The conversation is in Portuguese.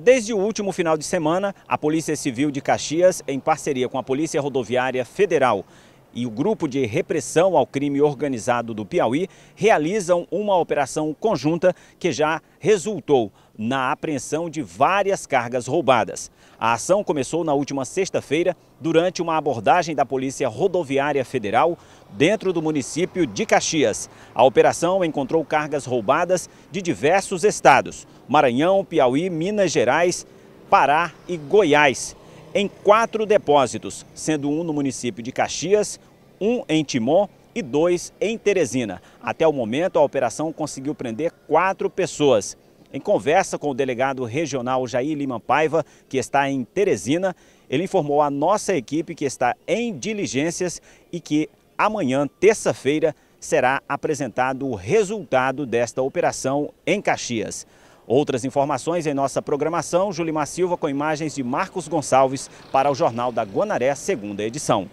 Desde o último final de semana, a Polícia Civil de Caxias, em parceria com a Polícia Rodoviária Federal e o Grupo de Repressão ao Crime Organizado do Piauí realizam uma operação conjunta que já resultou na apreensão de várias cargas roubadas. A ação começou na última sexta-feira, durante uma abordagem da Polícia Rodoviária Federal dentro do município de Caxias. A operação encontrou cargas roubadas de diversos estados: Maranhão, Piauí, Minas Gerais, Pará e Goiás em quatro depósitos, sendo um no município de Caxias, um em Timon e dois em Teresina. Até o momento, a operação conseguiu prender quatro pessoas. Em conversa com o delegado regional Jair Lima Paiva, que está em Teresina, ele informou à nossa equipe que está em diligências e que amanhã, terça-feira, será apresentado o resultado desta operação em Caxias. Outras informações em nossa programação, Julimar Silva com imagens de Marcos Gonçalves para o Jornal da Guanaré, segunda edição.